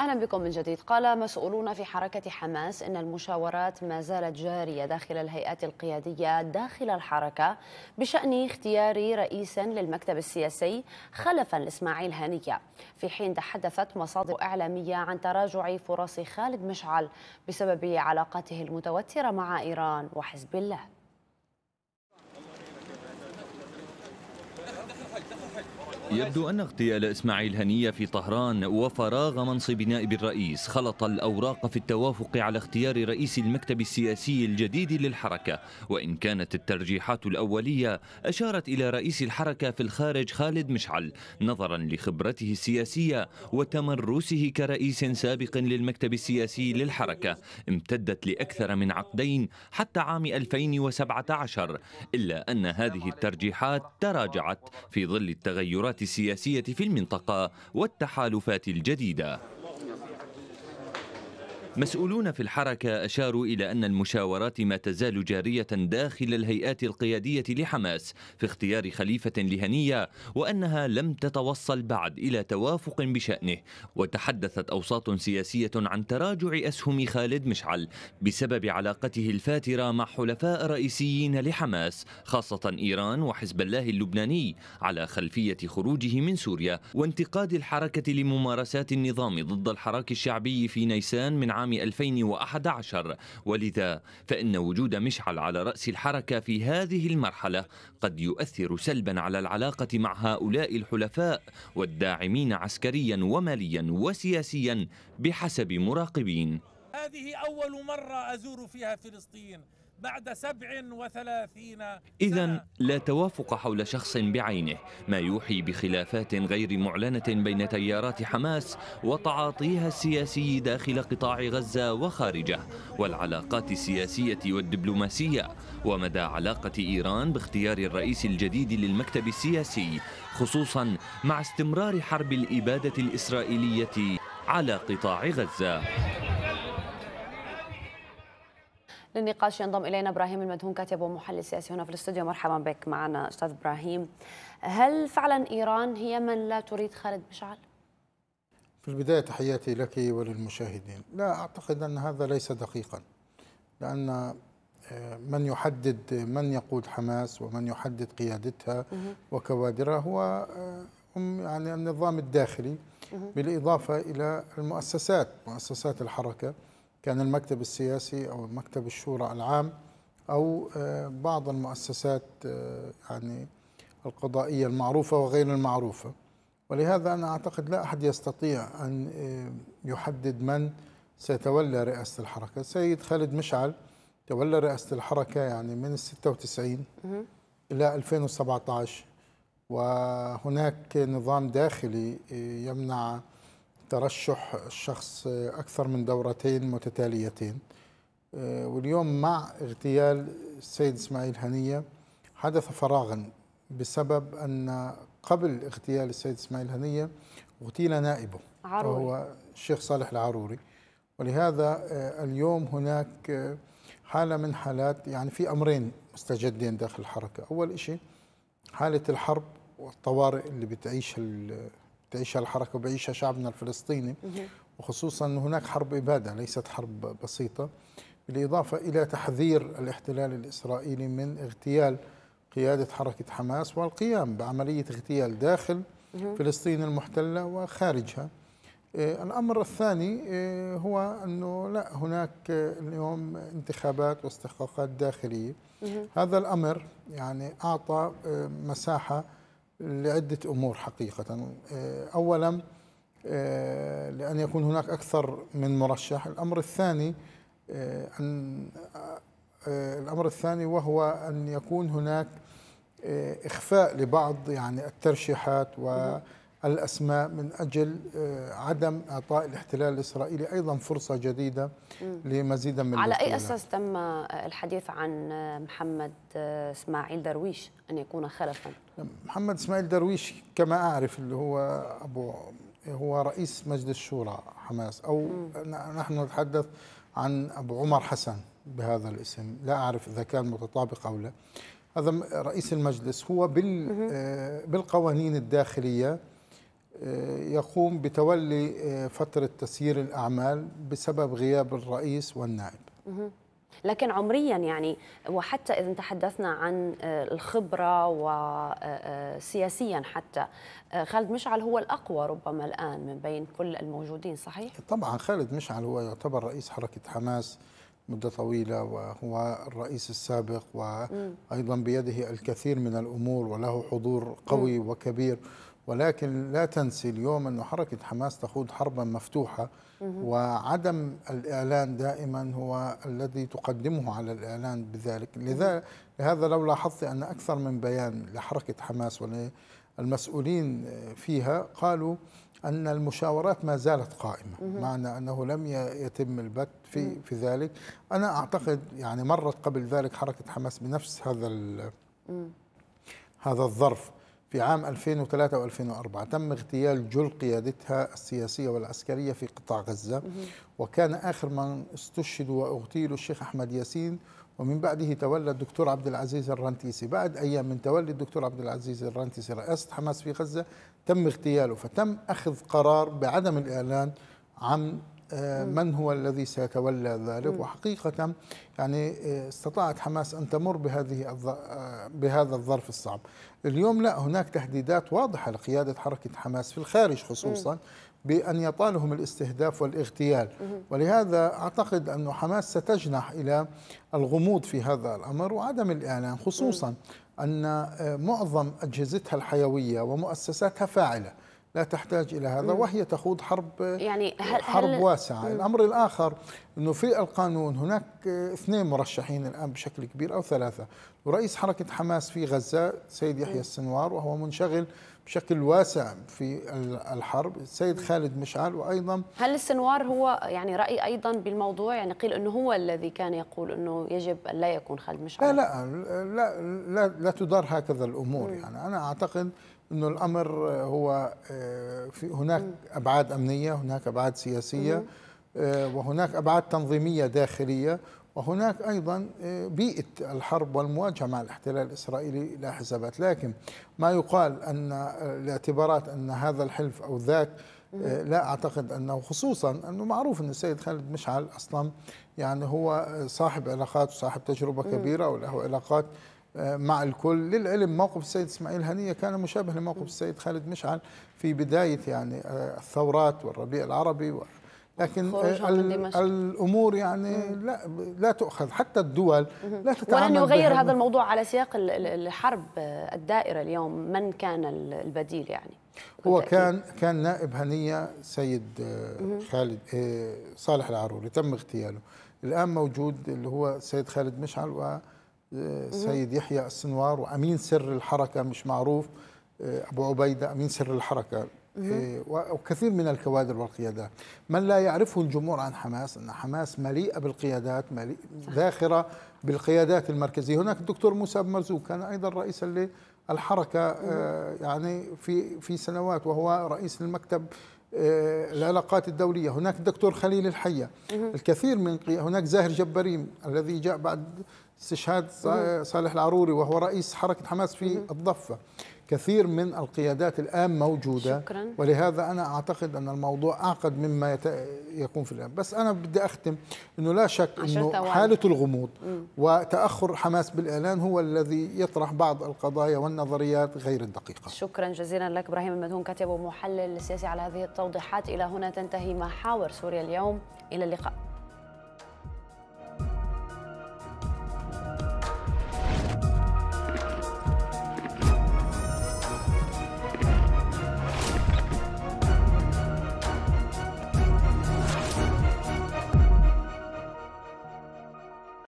أهلا بكم من جديد قال مسؤولون في حركة حماس إن المشاورات ما زالت جارية داخل الهيئات القيادية داخل الحركة بشأن اختيار رئيس للمكتب السياسي خلفا لإسماعيل هنية في حين تحدثت مصادر إعلامية عن تراجع فرص خالد مشعل بسبب علاقاته المتوترة مع إيران وحزب الله يبدو أن اغتيال إسماعيل هنية في طهران وفراغ منصب نائب الرئيس خلط الأوراق في التوافق على اختيار رئيس المكتب السياسي الجديد للحركة وإن كانت الترجيحات الأولية أشارت إلى رئيس الحركة في الخارج خالد مشعل نظرا لخبرته السياسية وتمرسه كرئيس سابق للمكتب السياسي للحركة امتدت لأكثر من عقدين حتى عام 2017 إلا أن هذه الترجيحات تراجعت في ظل التغيرات السياسية في المنطقة والتحالفات الجديدة مسؤولون في الحركة أشاروا إلى أن المشاورات ما تزال جارية داخل الهيئات القيادية لحماس في اختيار خليفة لهنية وأنها لم تتوصل بعد إلى توافق بشأنه وتحدثت أوساط سياسية عن تراجع أسهم خالد مشعل بسبب علاقته الفاترة مع حلفاء رئيسيين لحماس خاصة إيران وحزب الله اللبناني على خلفية خروجه من سوريا وانتقاد الحركة لممارسات النظام ضد الحراك الشعبي في نيسان من عام 2011 ولذا فإن وجود مشعل على رأس الحركة في هذه المرحلة قد يؤثر سلبا على العلاقة مع هؤلاء الحلفاء والداعمين عسكريا وماليا وسياسيا بحسب مراقبين هذه أول مرة أزور فيها فلسطين بعد سبع وثلاثين إذا لا توافق حول شخص بعينه ما يوحي بخلافات غير معلنة بين تيارات حماس وتعاطيها السياسي داخل قطاع غزة وخارجه والعلاقات السياسية والدبلوماسية ومدى علاقة إيران باختيار الرئيس الجديد للمكتب السياسي خصوصا مع استمرار حرب الإبادة الإسرائيلية على قطاع غزة للنقاش ينضم الينا ابراهيم المدهون كاتب ومحلل سياسي هنا في الاستوديو مرحبا بك معنا استاذ ابراهيم هل فعلا ايران هي من لا تريد خالد مشعل في البدايه تحياتي لك وللمشاهدين لا اعتقد ان هذا ليس دقيقا لان آه، من يحدد من يقود حماس ومن يحدد قيادتها وكوادرها هو آه، يعني النظام الداخلي بالإضافة إلى المؤسسات مؤسسات الحركة كان المكتب السياسي أو مكتب الشورى العام أو آه، بعض المؤسسات آه، يعني القضائية المعروفة وغير المعروفة ولهذا أنا أعتقد لا أحد يستطيع أن آه، يحدد من سيتولى رئاسة الحركة سيد خالد مشعل تولى رئاسة الحركة يعني من الستة 96 إلى 2017 وهناك نظام داخلي يمنع ترشح الشخص أكثر من دورتين متتاليتين آه، واليوم مع اغتيال السيد إسماعيل هنية حدث فراغا بسبب أن قبل اغتيال السيد إسماعيل هنية اغتيل نائبه عروري. وهو الشيخ صالح العروري ولهذا آه، اليوم هناك آه، حالة من حالات يعني في أمرين مستجدين داخل الحركة أول شيء حالة الحرب والطوارئ اللي بتعيشها تعيشها الحركة وبعيشها شعبنا الفلسطيني وخصوصا أن هناك حرب إبادة ليست حرب بسيطة بالإضافة إلى تحذير الاحتلال الإسرائيلي من اغتيال قيادة حركة حماس والقيام بعملية اغتيال داخل فلسطين المحتلة وخارجها إيه، الأمر الثاني إيه، هو أنه لا هناك اليوم انتخابات واستحقاقات داخلية هذا الأمر يعني أعطى إيه، مساحة لعدة أمور حقيقة آه، أولا آه، لأن يكون هناك أكثر من مرشح الأمر الثاني آه، أن الأمر الثاني وهو أن يكون هناك إخفاء لبعض يعني الترشيحات و الأسماء من أجل آه، عدم إعطاء الاحتلال الإسرائيلي أيضا فرصة جديدة لمزيد من على أي أساس تم آه، الحديث عن آه، محمد إسماعيل درويش أن يكون خلفا؟ محمد إسماعيل درويش كما أعرف اللي هو أبو هو رئيس مجلس شورى حماس أو نحن نتحدث عن أبو عمر حسن بهذا الاسم لا أعرف إذا كان متطابق أو لا هذا رئيس المجلس هو بالقوانين الداخليه يقوم بتولي آه، فترة تسيير الأعمال بسبب غياب الرئيس والنائب لكن عمريا يعني وحتى إذا تحدثنا عن آه، الخبرة وسياسيا آه، حتى خالد مشعل هو الأقوى ربما الآن من بين كل الموجودين صحيح؟ طبعا خالد مشعل هو يعتبر رئيس حركة حماس مدة طويلة وهو الرئيس السابق وأيضا بيده الكثير من الأمور وله حضور قوي وكبير ولكن لا تنسي اليوم أن حركة حماس تخوض حربا مفتوحة وعدم الإعلان دائما هو الذي تقدمه على الإعلان بذلك لذا لهذا لو لاحظت أن أكثر من بيان لحركة حماس والمسؤولين فيها قالوا أن المشاورات ما زالت قائمة معنى أنه لم يتم البت في, في ذلك أنا أعتقد يعني مرت قبل ذلك حركة حماس بنفس هذا هذا الظرف في عام 2003 و2004 تم اغتيال جل قيادتها السياسية والعسكرية في قطاع غزة وكان آخر من استشهدوا وأغتيلوا الشيخ أحمد ياسين ومن بعده تولى الدكتور عبد العزيز الرنتيسي بعد أيام من تولي الدكتور عبد العزيز الرنتيسي رئاسة حماس في غزة تم اغتياله فتم أخذ قرار بعدم الإعلان عن آه، من هو الذي سيتولى ذلك وحقيقة يعني آه، استطاعت حماس أن تمر بهذه آه، بهذا الظرف الصعب اليوم لا هناك تهديدات واضحة لقيادة حركة حماس في الخارج خصوصا بأن يطالهم الاستهداف والاغتيال ولهذا أعتقد أن حماس ستجنح إلى الغموض في هذا الأمر وعدم الإعلان خصوصا أن معظم أجهزتها الحيوية ومؤسساتها فاعلة لا تحتاج إلى هذا وهي تخوض حرب يعني هل حرب هل واسعة مم. الأمر الآخر أنه في القانون هناك آه، اثنين مرشحين الآن بشكل كبير أو ثلاثة ورئيس حركة حماس في غزة سيد يحيى السنوار وهو منشغل بشكل واسع في الحرب السيد خالد مشعل وأيضا هل السنوار هو يعني رأي أيضا بالموضوع يعني قيل أنه هو الذي كان يقول أنه يجب أن لا يكون خالد مشعل لا لا لا, لا, لا تدار هكذا الأمور يعني أنا أعتقد انه الامر هو آه، في هناك ابعاد امنيه هناك ابعاد سياسيه آه، وهناك ابعاد تنظيميه داخليه وهناك ايضا آه، بيئه الحرب والمواجهه مع الاحتلال الاسرائيلي لا حسابات لكن ما يقال ان الاعتبارات ان هذا الحلف او ذاك لا اعتقد انه خصوصا انه معروف ان السيد خالد مشعل اصلا يعني هو صاحب علاقات وصاحب تجربه كبيره وله علاقات آه، مع الكل للعلم موقف السيد اسماعيل هنية كان مشابه لموقف السيد خالد مشعل في بداية يعني آه، الثورات والربيع العربي و... لكن الامور يعني لا لا تؤخذ حتى الدول لا تتعامل ولن يغير هذا الموضوع على سياق الحرب الدائره اليوم من كان البديل يعني هو كان كان نائب هنيه سيد آه، خالد صالح العروري تم اغتياله الان موجود اللي هو سيد خالد مشعل و آه، سيد يحيى السنوار وامين سر الحركه مش معروف آه، ابو عبيده امين سر الحركه آه، وكثير من الكوادر والقيادات من لا يعرفه الجمهور عن حماس أن حماس مليئة بالقيادات ذاخرة بالقيادات المركزية هناك الدكتور موسى مرزوق كان أيضا رئيسا للحركة يعني في في سنوات وهو رئيس المكتب العلاقات الدولية هناك الدكتور خليل الحية الكثير من هناك زاهر جبريم الذي جاء بعد استشهاد صالح العروري وهو رئيس حركة حماس في الضفة كثير من القيادات الآن موجودة شكرا. ولهذا أنا أعتقد أن الموضوع أعقد مما يكون في الآن بس أنا بدي أختم أنه لا شك أنه حالة الغموض وتأخر حماس بالإعلان هو الذي يطرح بعض القضايا والنظريات غير الدقيقة شكرا جزيلا لك إبراهيم المدهون كاتب ومحلل سياسي على هذه التوضيحات إلى هنا تنتهي محاور سوريا اليوم إلى اللقاء